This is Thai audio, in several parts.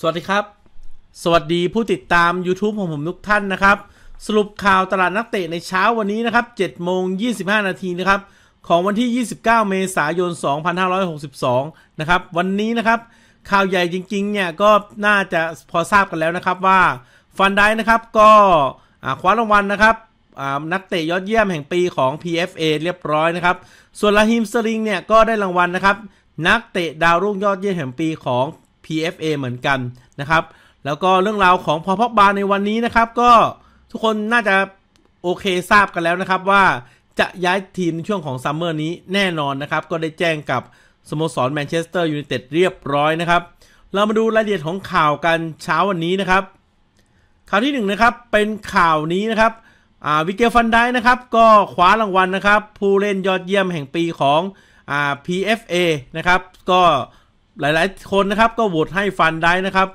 สวัสดีครับ สวัสดีผู้ติดตาม YouTube ของผมทุกท่านนะครับ สรุปข่าวตลาดนักเตะในเช้าวันนี้นะครับ7โมง 25 นาทีนะครับ ของวันที่ 29 เมษายน 2562 นะครับ วันนี้นะครับ ข่าวใหญ่จริง ๆ เนี่ย ก็น่าจะพอทราบกันแล้วนะครับว่าฟันได้นะครับ ก็คว้ารางวัลนะครับนักเตะยอดเยี่ยมแห่งปีของ PFA เรียบร้อยนะครับส่วนลาฮิมสลิงเนี่ยก็ได้รางวัลนะครับนักเตะดาวรุ่งยอดเยี่ยมแห่งปีของ PFA เหมือนกันนะครับ แล้วก็เรื่องราวของพอพอกบาในวันนี้นะครับ ก็ทุกคนน่าจะโอเคทราบกันแล้วนะครับว่าจะย้ายทีมในช่วงของซัมเมอร์นี้แน่นอนนะครับ ก็ได้แจ้งกับสโมสรแมนเชสเตอร์ยูไนเต็ดเรียบร้อยนะครับ เรามาดูรายละเอียดของข่าวกันเช้าวันนี้นะครับ ข่าวที่1นนะครับ เป็นข่าวนี้นะครับวิเกลฟันได้นะครับก็คว้ารางวัลนะครับ ผู้เล่นยอดเยี่ยมแห่งปีของ PFA นะครับก็หลายๆ คนนะครับก็โหวตให้ฟันได้นะครับ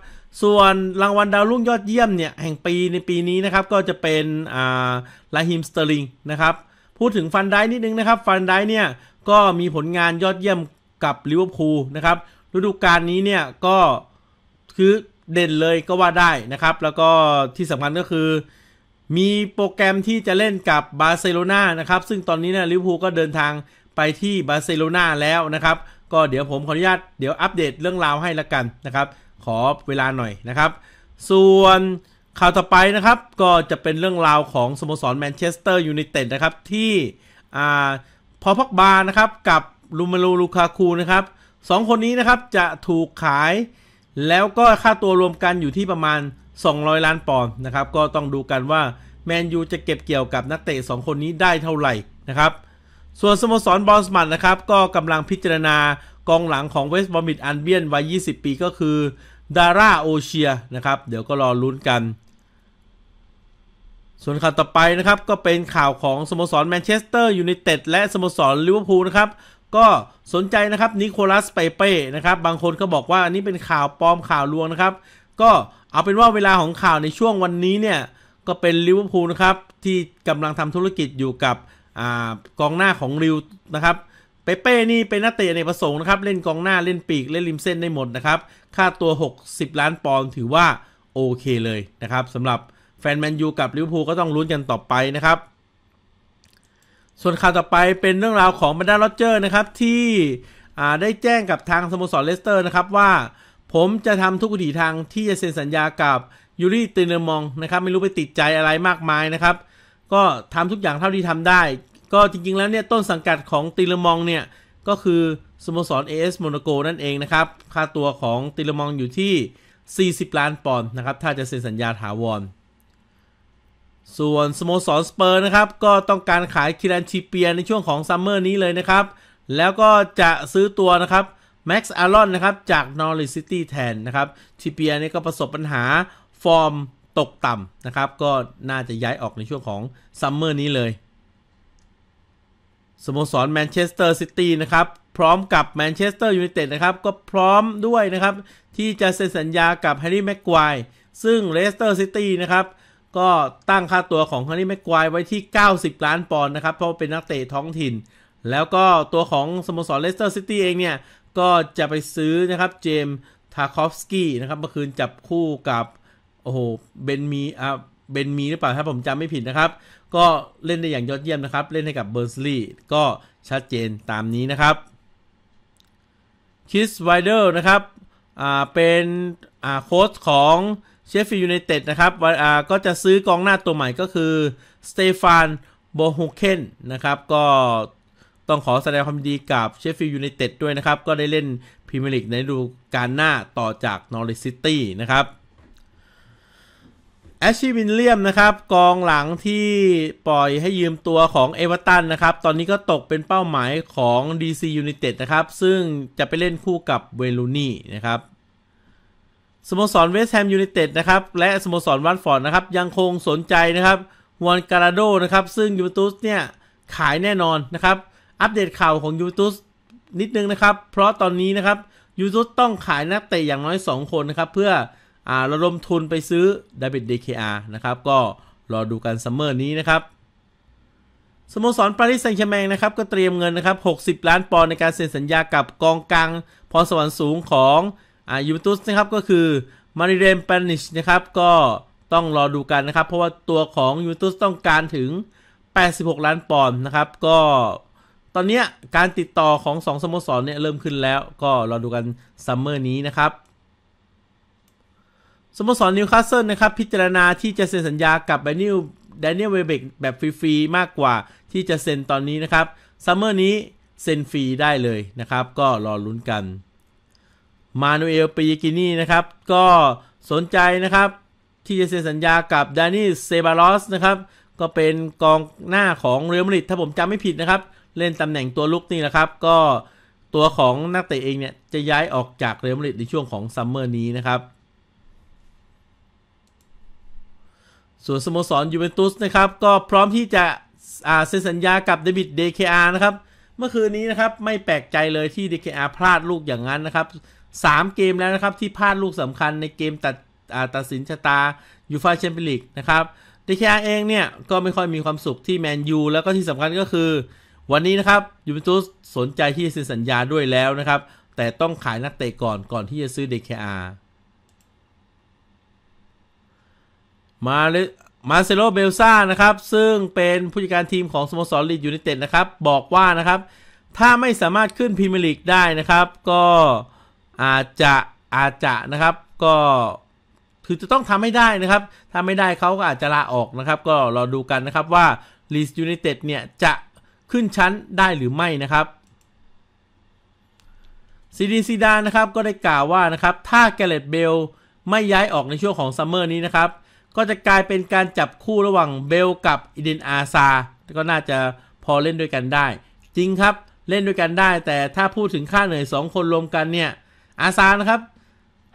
ส่วนรางวัลดาวรุ่งยอดเยี่ยมเนี่ยแห่งปีในปีนี้นะครับ ก็จะเป็น อ่าลาฮิมสเตอริงนะครับ พูดถึงฟันได้นิดนึงนะครับฟันได้เนี่ย ก็มีผลงานยอดเยี่ยมกับลิเวอร์พูลนะครับฤดูกาลนี้เนี่ย ก็คือเด่นเลยก็ว่าได้นะครับ แล้วก็ที่สำคัญก็คือ มีโปรแกรมที่จะเล่นกับบาร์เซโลนานะครับซึ่งตอนนี้เนี่ยลิเวอร์พูลก็เดินทางไปที่บาร์เซโลนาแล้วนะครับก็เดี๋ยวผมขออนุญาตเดี๋ยวอัปเดตเรื่องราวให้ละกันนะครับ ขอเวลาหน่อยนะครับ ส่วนข่าวต่อไปนะครับ ก็จะเป็นเรื่องราวของสโมสรแมนเชสเตอร์ยูไนเต็ดนะครับ ที่อ่าพอพักบาร์นะครับกับลูมาลูลูคาคูนะครับสองคนนี้นะครับจะถูกขาย แล้วก็ค่าตัวรวมกันอยู่ที่ประมาณ 200 ล้านปอนด์นะครับ ก็ต้องดูกันว่าแมนยูจะเก็บเกี่ยวกับนักเตะ 2 คนนี้ได้เท่าไหร่นะครับส่วนสโมสรบอลสมันนะครับก็กำลังพิจารณากองหลังของเวสต์บอมิดอันเบียนวัย 20 ปีก็คือดาร่าโอเชียนะครับเดี๋ยวก็รอลุ้นกัน ส่วนข่าวต่อไปนะครับก็เป็นข่าวของสโมสรแมนเชสเตอร์ยูไนเต็ดและสโมสรลิเวอร์พูลนะครับ ก็สนใจนะครับนิโคลัสไปเป้นะครับ บางคนก็บอกว่าอันนี้เป็นข่าวปลอมข่าวลวงนะครับ ก็เอาเป็นว่าเวลาของข่าวในช่วงวันนี้เนี่ยก็เป็นลิเวอร์พูลนะครับที่กำลังทำธุรกิจอยู่กับอกองหน้าของริวนะครับเปเป้นี่เป็นนักเตะในประสงค์นะครับ เล่นกองหน้าเล่นปีก เล่นริมเส้นได้หมดนะครับ ค่าตัว 60 ล้านปอนด์ถือว่าโอเคเลยนะครับสำหรับแฟนแมนยูกับลิเวอร์พูลก็ต้องลุ้นกันต่อไปนะครับ ส่วนข่าวต่อไปเป็นเรื่องราวของบรรดาโรเจอร์นะครับ ที่ได้แจ้งกับทางสโมสรเลสเตอร์นะครับว่าผมจะทำทุกวิถีทางที่จะเซ็นสัญญากับยูรีตินเนอร์มองนะครับ ไม่รู้ไปติดใจอะไรมากมายนะครับก็ทำทุกอย่างเท่าที่ทำได้ ก็จริงๆแล้วเนี่ยต้นสังกัดของติลมองเนี่ย ก็คือสโมสร AS โมนาโกนั่นเองนะครับ ค่าตัวของติลมองอยู่ที่ 40 ล้านปอนด์นะครับ ถ้าจะเซ็นสัญญาถาวร ส่วนสโมสรสเปอร์นะครับ ก็ต้องการขายคิรันชิเปียในช่วงของซัมเมอร์นี้เลยนะครับ แล้วก็จะซื้อตัวนะครับแม็กซ์อารอนนะครับ จากนอริซิตี้แทนนะครับชิเปียนี่ก็ประสบปัญหาฟอร์มตกต่ำนะครับก็น่าจะย้ายออกในช่วงของซัมเมอร์นี้เลยสโมสรแมนเชสเตอร์ซิตี้นะครับพร้อมกับแมนเชสเตอร์ยูไนเต็ดนะครับก็พร้อมด้วยนะครับที่จะเซ็นสัญญากับแฮร์รี่แม็กควายซึ่งเลสเตอร์ซิตี้นะครับก็ตั้งค่าตัวของแฮร์รี่แม็กควายไว้ที่ 90 ล้านปอนด์นะครับเพราะเป็นนักเตะท้องถิ่น แล้วก็ตัวของสโมสรเลสเตอร์ซิตี้เองเนี่ย ก็จะไปซื้อนะครับเจมส์ทาคอฟสกี้นะครับเมื่อคืนจับคู่กับโอ้โหเบนมีอ่ะเบนมีหรือเปล่า ถ้าผมจำไม่ผิดนะครับ ก็เล่นได้อย่างยอดเยี่ยมนะครับ เล่นให้กับเบอร์สลีย์ก็ชัดเจนตามนี้นะครับ คิสไวเดอร์นะครับอ่าเป็นอ่าโค้ชของเชฟฟิลด์ยูไนเต็ดนะครับอ่าก็จะซื้อกองหน้าตัวใหม่ก็คือสเตฟานโบฮุเคนนะครับ ก็ต้องขอแสดงความดีกับเชฟฟิลด์ยูไนเต็ดด้วยนะครับ ก็ได้เล่นพรีเมียร์ลีกในฤดูกาลหน้าต่อจากนอริสซิตี้นะครับแอชชีวินเลียมนะครับ กองหลังที่ปล่อยให้ยืมตัวของเอเวอร์ตันนะครับ ตอนนี้ก็ตกเป็นเป้าหมายของ DC United นะครับ ซึ่งจะไปเล่นคู่กับเวลูนี่นะครับสโมสรเวสต์แฮมยูไนเต็ดนะครับและสโมสรวัตฟอร์ดนะครับ ยังคงสนใจนะครับวอนการาโดนะครับ ซึ่งยูเวนตุสเนี่ย ขายแน่นอนนะครับอัปเดตข่าวของยูเวนตุสนิดนึงนะครับ เพราะตอนนี้นะครับยูเวนตุสต้องขายนักเตะอย่างน้อย 2 คนนะครับเพื่ออาระดมทุนไปซื้อ David DKR นะครับ ก็รอดูกันซัมเมอร์นี้นะครับสโมสรปารีสแซงต์แชแมงนะครับ ก็เตรียมเงินนะครับ 60 ล้านปอนด์ในการเซ็นสัญญากับกองกลางพรสวรรค์สูงของอายูเวนตุสนะครับก็คือมาริเรนปานิชนะครับ ก็ต้องรอดูกันนะครับ เพราะว่าตัวของยูเวนตุสต้องการถึง 86 ล้านปอนด์นะครับ ก็ตอนนี้การติดต่อของ 2สโมสรเนี่ยเริ่มขึ้นแล้ว ก็รอดูกันซัมเมอร์นี้นะครับสโมสรนิวคาสเซิลนะครับพิจารณาที่จะเซ็นสัญญากับแดนิลแดเนียลเวเบกแบบฟรี ๆ มากกว่าที่จะเซ็นตอนนี้นะครับซัมเมอร์นี้เซ็นฟรีได้เลยนะครับ ก็รอลุ้นกันมานูเอลปีกินี่นะครับก็สนใจนะครับที่จะเซ็นสัญญากับดานี่เซบารอสนะครับ ก็เป็นกองหน้าของเรอัลมาดริดถ้าผมจำไม่ผิดนะครับ เล่นตำแหน่งตัวลุกนี่แหละครับ ก็ตัวของนักเตะเองเนี่ยจะย้ายออกจากเรอัลมาดริดในช่วงของซัมเมอร์นี้นะครับส่วนสโมสรยูเวนตุสนะครับ ก็พร้อมที่จะเซ็นสัญญากับเดวิดเดเคอานะครับ เมื่อคืนนี้นะครับ ไม่แปลกใจเลยที่เดเคอาพลาดลูกอย่างนั้นนะครับสามเกมแล้วนะครับ ที่พลาดลูกสำคัญในเกมตัดตัดสินชะตายูฟาแชมเปี้ยนลีกนะครับเดเคอาเองเนี่ย ก็ไม่ค่อยมีความสุขที่แมนยูแล้วก็ที่สำคัญก็คือ วันนี้นะครับยูเวนตุสสนใจที่จะเซ็นสัญญาด้วยแล้วนะครับแต่ต้องขายนักเตะก่อนก่อนที่จะซื้อเดเคอามาเลมาเซโล เบลซ่านะครับ ซึ่งเป็นผู้จัดการทีมของสโมสรลีดยูไนเต็ดนะครับ บอกว่านะครับ ถ้าไม่สามารถขึ้นพรีเมียร์ลีกได้นะครับ ก็อาจจะอาจจะนะครับ ก็คือจะต้องทำให้ได้นะครับ ถ้าไม่ได้เขาก็อาจจะลาออกนะครับ ก็รอดูกันนะครับว่าลีดยูไนเต็ดเนี่ยจะขึ้นชั้นได้หรือไม่นะครับซีดีซีดานนะครับก็ได้กล่าวว่านะครับ ถ้าแกเลตเบลไม่ย้ายออกในช่วงของซัมเมอร์นี้นะครับก็จะกลายเป็นการจับคู่ระหว่างเบลกับอีเดนอาซา ก็น่าจะพอเล่นด้วยกันได้ จริงครับเล่นด้วยกันได้แต่ถ้าพูดถึงค่าเหนื่อย 2 คนรวมกันเนี่ยอาซานะครับ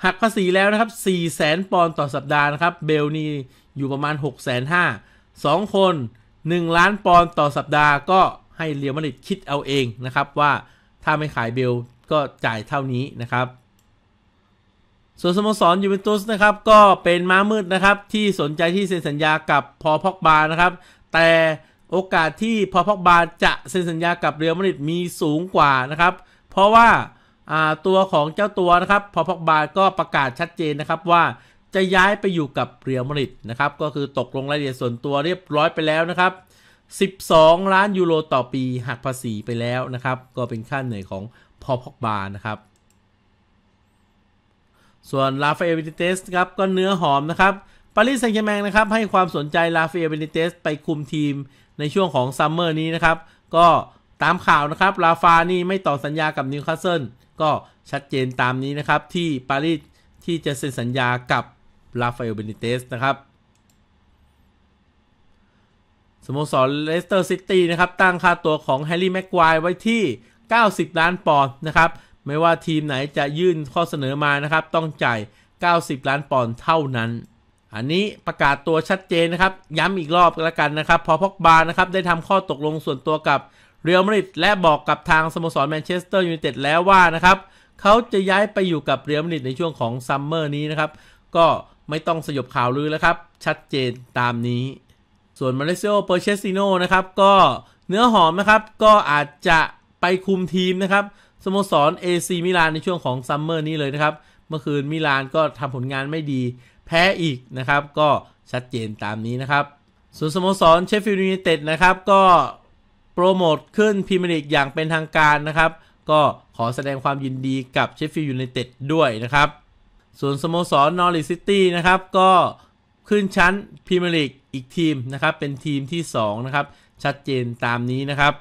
หักภาษีแล้วนะครับ 4 0 0แสนปอนด์ต่อสัปดาห์นะครับเบลนี่อยู่ประมาณ 6 5 0 0 0 2คน 1 ล้านปอนด์ต่อสัปดาห์ ก็ให้เลียวมาริดคิดเอาเองนะครับ ว่าถ้าไม่ขายเบลก็จ่ายเท่านี้นะครับส่วนสโมสรยูเวนตุสนะครับก็เป็นม้ามืดนะครับที่สนใจที่เซ็นสัญญากับพอพอกบานะครับ แต่โอกาสที่พอพอกบาจะเซ็นสัญญากับเรอยลมาดริดมีสูงกว่านะครับ เพราะว่าตัวของเจ้าตัวนะครับ พอพอกบาก็ประกาศชัดเจนนะครับว่าจะย้ายไปอยู่กับเรียลมาดริดนะครับ ก็คือตกลงรายละเอียดส่วนตัวเรียบร้อยไปแล้วนะครับ 12ล้านยูโรต่อปีหักภาษีไปแล้วนะครับ ก็เป็นค่าเหนื่อยของพอพอกบานะครับส่วนลาฟเอเบนิเตสครับก็เนื้อหอมนะครับปารีสแซงต์แชร์แมงนะครับ ให้ความสนใจลาฟเอเบนิเตสไปคุมทีม ในช่วงของซัมเมอร์นี้นะครับ ก็ตามข่าวนะครับลาฟานี่ไม่ต่อสัญญากับนิวคาสเซิลก็ชัดเจนตามนี้นะครับ ที่ปารีสที่จะเซ็นสัญญากับลาฟาเอลเบนิเตสนะครับสโมสรเลสเตอร์ซิตี้นะครับ ตั้งค่าตัวของแฮร์รี่แม็กควายไว้ที่ 90 ล้านปอนด์นะครับไม่ว่าทีมไหนจะยื่นข้อเสนอมานะครับ ต้องจ่าย 90 ล้านปอนด์เท่านั้น อันนี้ประกาศตัวชัดเจนนะครับ ย้ำอีกรอบแล้วกันนะครับ พอพอกบานะครับ ได้ทำข้อตกลงส่วนตัวกับเรอัลมาดริดและบอกกับทางสโมสรแมนเชสเตอร์ยูไนเต็ดแล้วว่านะครับเขาจะย้ายไปอยู่กับเรอัลมาดริดในช่วงของ ซัมเมอร์นี้นะครับ ก็ไม่ต้องสยบข่าวลือแล้วครับ ชัดเจนตามนี้ ส่วนมาเลเซียโอเปอร์เชสซิโนนะครับก็เนื้อหอมนะครับก็อาจจะไปคุมทีมนะครับสโมสร AC มิลานในช่วงของซัมเมอร์นี้เลยนะครับ เมื่อคืนมิลานก็ทำผลงานไม่ดีแพ้อีกนะครับ ก็ชัดเจนตามนี้นะครับ ส่วนสโมสรเชฟฟิลด์ยูไนเต็ดนะครับ ก็โปรโมทขึ้นพรีเมียร์ลีกอย่างเป็นทางการนะครับ ก็ขอแสดงความยินดีกับเชฟฟิลด์ยูไนเต็ดด้วยนะครับ ส่วนสโมสรนอริซิตี้นะครับก็ขึ้นชั้นพรีเมียร์ลีกอีกทีมนะครับ เป็นทีมที่ 2 นะครับ ชัดเจนตามนี้นะครับ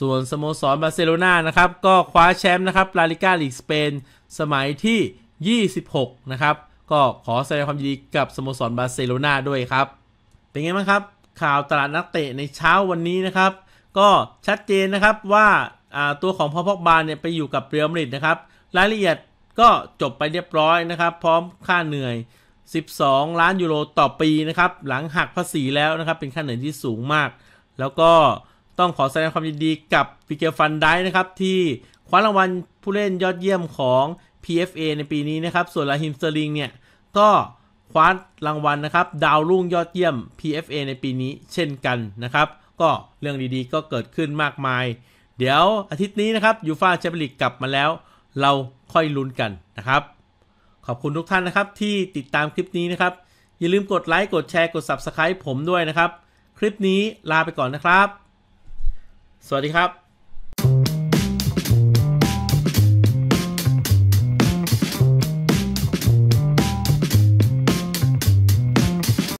ส่วนสโมสรบาร์เซโลนานะครับก็คว้าแชมป์นะครับลาลิก้าลีกสเปนสมัยที่ 26 นะครับก็ขอแสดงความยินดีกับสโมสรบาร์เซโลนาด้วยครับ เป็นไงบ้างครับข่าวตลาดนักเตะในเช้าวันนี้นะครับ ก็ชัดเจนนะครับว่าตัวของพอพอกบาเนี่ยไปอยู่กับเรียลมาดริดนะครับ รายละเอียดก็จบไปเรียบร้อยนะครับ พร้อมค่าเหนื่อย 12 ล้านยูโรต่อปีนะครับหลังหักภาษีแล้วนะครับเป็นค่าเหนื่อยที่สูงมาก แล้วก็ต้องขอแสดงความยินดีกับฟิเกลฟันได้นะครับ ที่คว้ารางวัลผู้เล่นยอดเยี่ยมของ PFA ในปีนี้นะครับ ส่วนลาฮิมสเตอร์ลิงเนี่ย ก็คว้ารางวัลนะครับ ดาวรุ่งยอดเยี่ยม PFA ในปีนี้เช่นกันนะครับ ก็เรื่องดีๆ ก็เกิดขึ้นมากมาย เดี๋ยวอาทิตย์นี้นะครับยูฟาแชมเปี้ยนลีกกลับมาแล้ว เราค่อยลุ้นกันนะครับ ขอบคุณทุกท่านนะครับที่ติดตามคลิปนี้นะครับ อย่าลืมกดไลค์กดแชร์กด Subscribe ผมด้วยนะครับ คลิปนี้ลาไปก่อนนะครับสวัสดีครับ